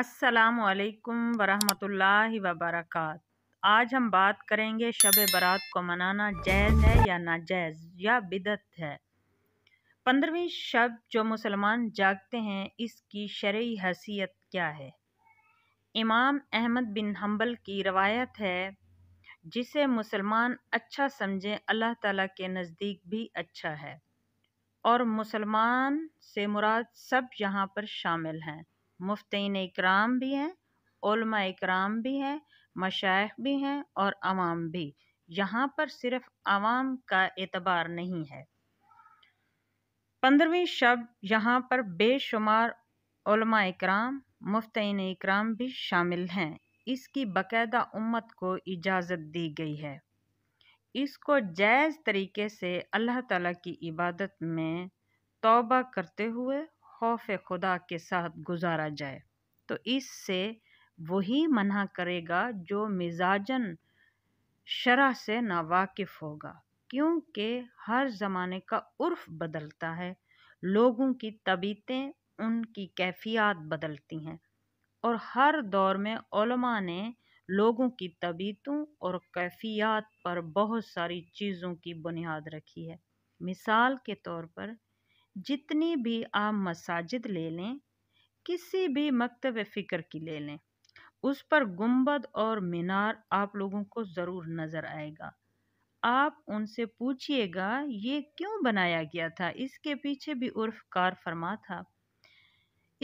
असलकम वरहमतुल्लाहि वबरक आज हम बात करेंगे शब बारात को मनाना जायज़ है या नाजायज़ या बिदत है पंद्रहवीं शब जो मुसलमान जागते हैं इसकी शर्य हैसियत क्या है इमाम अहमद बिन हम्बल की रवायत है जिसे मुसलमान अच्छा समझें अल्लाह ताला के नज़दीक भी अच्छा है और मुसलमान से मुराद सब यहाँ पर शामिल हैं मुफ्तिन इकराम भी हैं उलमा इकराम भी हैं मशाइ भी हैं और अवाम भी यहाँ पर सिर्फ आवाम का एतबार नहीं है पंद्रहवीं शब्द यहाँ पर बेशुमार उलमा इकराम मुफ्तिन इकराम भी शामिल हैं इसकी बकायदा उम्मत को इजाज़त दी गई है इसको जायज़ तरीके से अल्लाह ताला की इबादत में तौबा करते हुए खौफ खुदा के साथ गुजारा जाए तो इससे वही मना करेगा जो मिजाजन शरा से नावाकिफ होगा क्योंकि हर ज़माने का उर्फ बदलता है लोगों की तबीतें उनकी कैफियत बदलती हैं और हर दौर में मेंमा ने लोगों की तबीतों और कैफियत पर बहुत सारी चीज़ों की बुनियाद रखी है मिसाल के तौर पर जितनी भी आम मसाजिद ले लें किसी भी मकतब फ़िक्र की ले लें उस पर गुम्बद और मीनार आप लोगों को ज़रूर नज़र आएगा आप उनसे पूछिएगा ये क्यों बनाया गया था इसके पीछे भी उर्फ कार फरमा था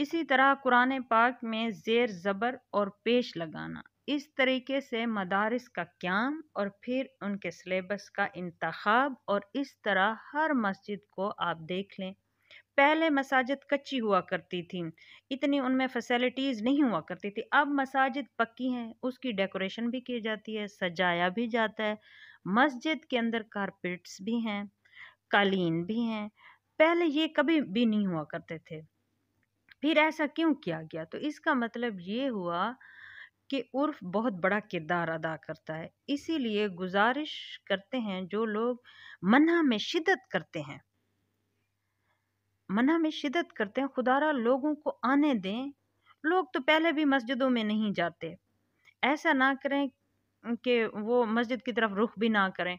इसी तरह कुरान पाक में ज़ेर ज़बर और पेश लगाना इस तरीके से मदारस का क्याम और फिर उनके सलेबस का इंतखब और इस तरह हर मस्जिद को आप देख लें पहले मसाजिद कच्ची हुआ करती थी इतनी उनमें फैसिलिटीज़ नहीं हुआ करती थी अब मसाजिद पक्की हैं उसकी डेकोरेशन भी की जाती है सजाया भी जाता है मस्जिद के अंदर कारपेट्स भी हैं कालीन भी हैं पहले ये कभी भी नहीं हुआ करते थे फिर ऐसा क्यों किया गया तो इसका मतलब ये हुआ कि उर्फ बहुत बड़ा किरदार अदा करता है इसीलिए गुजारिश करते हैं जो लोग मना में शिदत करते हैं मना में शिदत करते हैं खुदारा लोगों को आने दें लोग तो पहले भी मस्जिदों में नहीं जाते ऐसा ना करें कि वो मस्जिद की तरफ रुख भी ना करें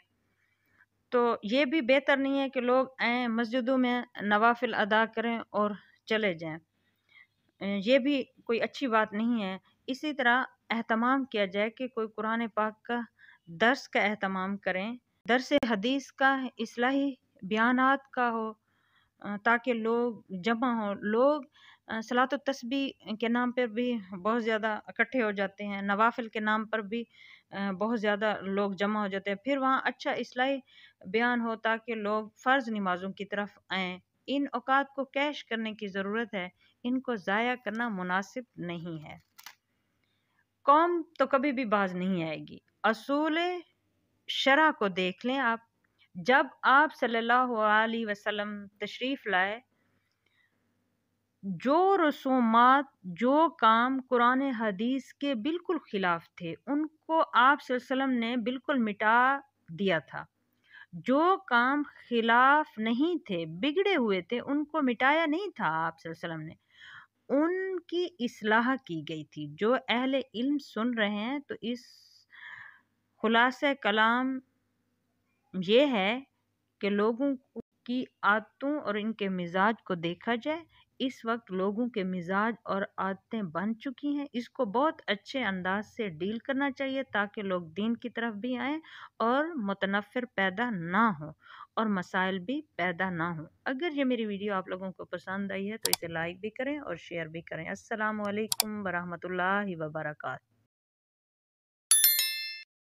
तो ये भी बेहतर नहीं है कि लोग आए मस्जिदों में नवाफिल अदा करें और चले जाएं ये भी कोई अच्छी बात नहीं है इसी तरह अहतमाम किया जाए कि कोई कुरान पाक का दर्स का अहतमाम करें दरस हदीस का असलाही बयान का हो ताकि लोग जमा हो लोग सलात तस्बी के नाम पर भी बहुत ज़्यादा इकट्ठे हो जाते हैं नवाफिल के नाम पर भी बहुत ज़्यादा लोग जमा हो जाते हैं फिर वहाँ अच्छा असलाही बयान हो ताकि लोग फ़र्ज़ नमाज़ों की तरफ आएँ इन अवकात को कैश करने की ज़रूरत है इनको ज़ाया करना मुनासिब नहीं है कौम तो कभी भी बाज नहीं आएगी असूल शरा को देख लें आप जब आप सल्लल्लाहु अलैहि वसल्लम तशरीफ़ लाए जो रसूमात जो काम कुरान हदीस के बिल्कुल ख़िलाफ़ थे उनको आप वसल्लम ने बिल्कुल मिटा दिया था जो काम खिलाफ नहीं थे बिगड़े हुए थे उनको मिटाया नहीं था आप वसल्लम ने उनकी असलाह की गई थी जो अहल इल्म सुन रहे हैं तो इस खुलासे कलाम ये है कि लोगों की आदतों और इनके मिजाज को देखा जाए इस वक्त लोगों के मिजाज और आदतें बन चुकी हैं इसको बहुत अच्छे अंदाज से डील करना चाहिए ताकि लोग दीन की तरफ भी आएं और मुतनफ़र पैदा ना हो और मसाइल भी पैदा ना हो अगर ये मेरी वीडियो आप लोगों को पसंद आई है तो इसे लाइक भी करें और शेयर भी करें असलकम वरहमल वर्का